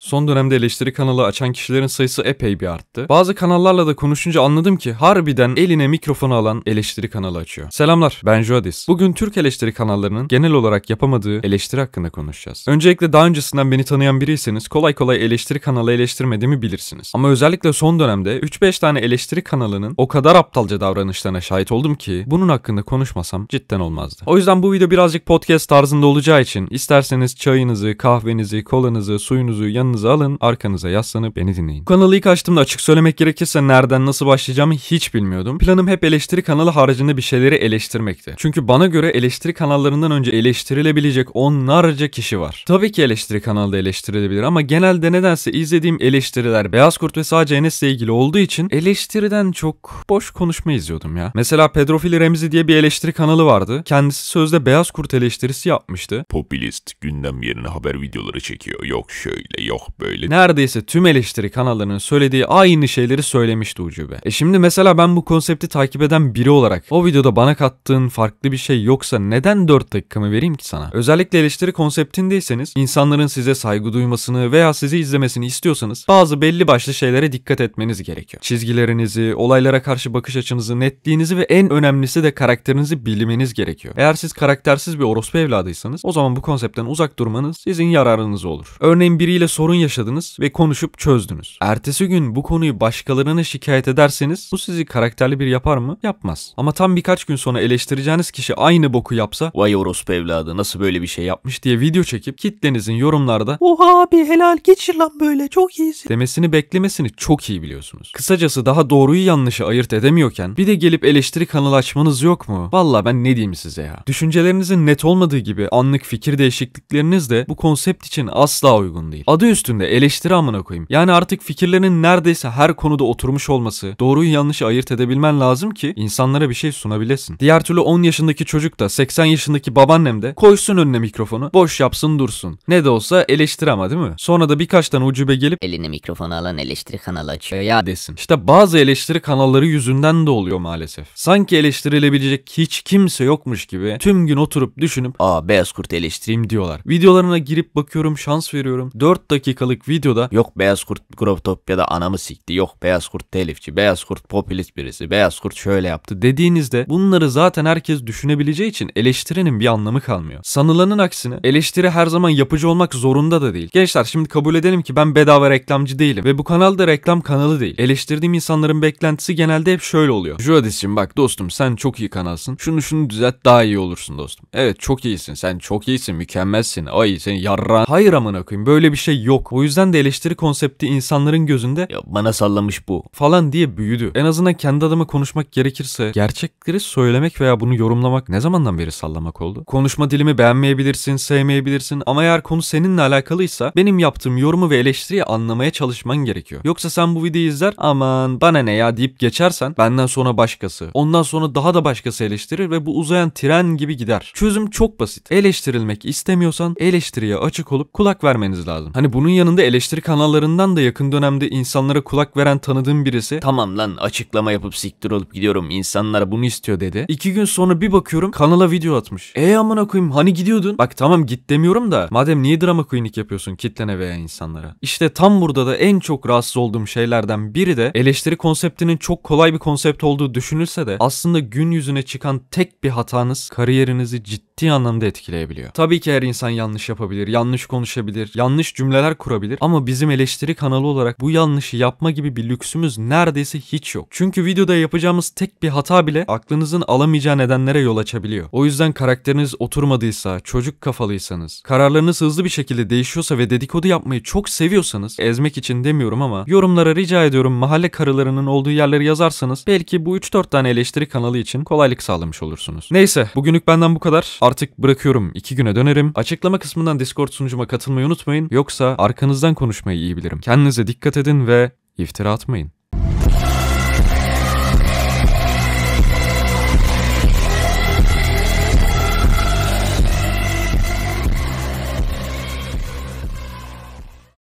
Son dönemde eleştiri kanalı açan kişilerin sayısı epey bir arttı. Bazı kanallarla da konuşunca anladım ki harbiden eline mikrofonu alan eleştiri kanalı açıyor. Selamlar ben Joadis. Bugün Türk eleştiri kanallarının genel olarak yapamadığı eleştiri hakkında konuşacağız. Öncelikle daha öncesinden beni tanıyan biriyseniz kolay kolay eleştiri kanalı eleştirmediğimi bilirsiniz. Ama özellikle son dönemde 3-5 tane eleştiri kanalının o kadar aptalca davranışlarına şahit oldum ki bunun hakkında konuşmasam cidden olmazdı. O yüzden bu video birazcık podcast tarzında olacağı için isterseniz çayınızı, kahvenizi, kolanızı, suyunuzu, yanınızı Kalkanınızı alın, arkanıza yaslanıp beni dinleyin. kanalı ilk açtığımda açık söylemek gerekirse nereden nasıl başlayacağımı hiç bilmiyordum. Planım hep eleştiri kanalı haricinde bir şeyleri eleştirmekti. Çünkü bana göre eleştiri kanallarından önce eleştirilebilecek onlarca kişi var. Tabii ki eleştiri kanalı da eleştirilebilir ama genelde nedense izlediğim eleştiriler Beyaz Kurt ve sadece Enes'le ilgili olduğu için eleştiriden çok boş konuşma izliyordum ya. Mesela Pedrofili Remzi diye bir eleştiri kanalı vardı. Kendisi sözde Beyaz Kurt eleştirisi yapmıştı. Popülist gündem yerine haber videoları çekiyor. Yok şöyle, yok yok böyle. Neredeyse tüm eleştiri kanallarının söylediği aynı şeyleri söylemişti Ucube. E şimdi mesela ben bu konsepti takip eden biri olarak o videoda bana kattığın farklı bir şey yoksa neden 4 dakikamı vereyim ki sana? Özellikle eleştiri konseptindeyseniz insanların size saygı duymasını veya sizi izlemesini istiyorsanız bazı belli başlı şeylere dikkat etmeniz gerekiyor. Çizgilerinizi, olaylara karşı bakış açınızı, netliğinizi ve en önemlisi de karakterinizi bilmeniz gerekiyor. Eğer siz karaktersiz bir orospu evladıysanız o zaman bu konseptten uzak durmanız sizin yararınız olur. Örneğin biriyle soru sorun yaşadınız ve konuşup çözdünüz. Ertesi gün bu konuyu başkalarına şikayet ederseniz bu sizi karakterli bir yapar mı? Yapmaz. Ama tam birkaç gün sonra eleştireceğiniz kişi aynı boku yapsa vay orospu evladı nasıl böyle bir şey yapmış diye video çekip kitlenizin yorumlarda oha abi helal geçir lan böyle çok iyisin demesini beklemesini çok iyi biliyorsunuz. Kısacası daha doğruyu yanlışı ayırt edemiyorken bir de gelip eleştiri kanalı açmanız yok mu? Valla ben ne diyeyim size ya. Düşüncelerinizin net olmadığı gibi anlık fikir değişiklikleriniz de bu konsept için asla uygun değil. Adı üstünde eleştiri amına koyayım. Yani artık fikirlerin neredeyse her konuda oturmuş olması, doğruyu yanlışı ayırt edebilmen lazım ki insanlara bir şey sunabilesin. Diğer türlü 10 yaşındaki çocuk da 80 yaşındaki babaannem de koysun önüne mikrofonu, boş yapsın dursun. Ne de olsa eleştiri ama değil mi? Sonra da birkaç tane ucube gelip eline mikrofonu alan eleştiri kanalı açıyor ya desin. İşte bazı eleştiri kanalları yüzünden de oluyor maalesef. Sanki eleştirilebilecek hiç kimse yokmuş gibi tüm gün oturup düşünüp aa beyaz kurt eleştireyim diyorlar. Videolarına girip bakıyorum şans veriyorum. 4 dakika dakikalık videoda yok beyaz kurt Grotop ya da anamı sikti, yok beyaz kurt telifçi, beyaz kurt popülist birisi, beyaz kurt şöyle yaptı dediğinizde bunları zaten herkes düşünebileceği için eleştirinin bir anlamı kalmıyor. Sanılanın aksine eleştiri her zaman yapıcı olmak zorunda da değil. Gençler şimdi kabul edelim ki ben bedava reklamcı değilim ve bu kanal da reklam kanalı değil. Eleştirdiğim insanların beklentisi genelde hep şöyle oluyor. Juadis'cim bak dostum sen çok iyi kanalsın. Şunu şunu düzelt daha iyi olursun dostum. Evet çok iyisin. Sen çok iyisin. Mükemmelsin. Ay seni yarra. Hayır amına koyayım. Böyle bir şey yok yok. O yüzden de eleştiri konsepti insanların gözünde ya bana sallamış bu falan diye büyüdü. En azından kendi adıma konuşmak gerekirse gerçekleri söylemek veya bunu yorumlamak ne zamandan beri sallamak oldu? Konuşma dilimi beğenmeyebilirsin, sevmeyebilirsin ama eğer konu seninle alakalıysa benim yaptığım yorumu ve eleştiriyi anlamaya çalışman gerekiyor. Yoksa sen bu videoyu izler aman bana ne ya deyip geçersen benden sonra başkası, ondan sonra daha da başkası eleştirir ve bu uzayan tren gibi gider. Çözüm çok basit. Eleştirilmek istemiyorsan eleştiriye açık olup kulak vermeniz lazım. Hani bunu bunun yanında eleştiri kanallarından da yakın dönemde insanlara kulak veren tanıdığım birisi tamam lan açıklama yapıp siktir olup gidiyorum insanlar bunu istiyor dedi. İki gün sonra bir bakıyorum kanala video atmış. E amına koyayım hani gidiyordun? Bak tamam git demiyorum da madem niye drama queenlik yapıyorsun kitlene veya insanlara? İşte tam burada da en çok rahatsız olduğum şeylerden biri de eleştiri konseptinin çok kolay bir konsept olduğu düşünülse de aslında gün yüzüne çıkan tek bir hatanız kariyerinizi ciddi anlamda etkileyebiliyor. Tabii ki her insan yanlış yapabilir, yanlış konuşabilir, yanlış cümleler cümleler kurabilir ama bizim eleştiri kanalı olarak bu yanlışı yapma gibi bir lüksümüz neredeyse hiç yok. Çünkü videoda yapacağımız tek bir hata bile aklınızın alamayacağı nedenlere yol açabiliyor. O yüzden karakteriniz oturmadıysa, çocuk kafalıysanız, kararlarınız hızlı bir şekilde değişiyorsa ve dedikodu yapmayı çok seviyorsanız, ezmek için demiyorum ama yorumlara rica ediyorum mahalle karılarının olduğu yerleri yazarsanız belki bu 3-4 tane eleştiri kanalı için kolaylık sağlamış olursunuz. Neyse bugünlük benden bu kadar. Artık bırakıyorum. 2 güne dönerim. Açıklama kısmından Discord sunucuma katılmayı unutmayın. Yoksa arkanızdan konuşmayı iyi bilirim. Kendinize dikkat edin ve iftira atmayın.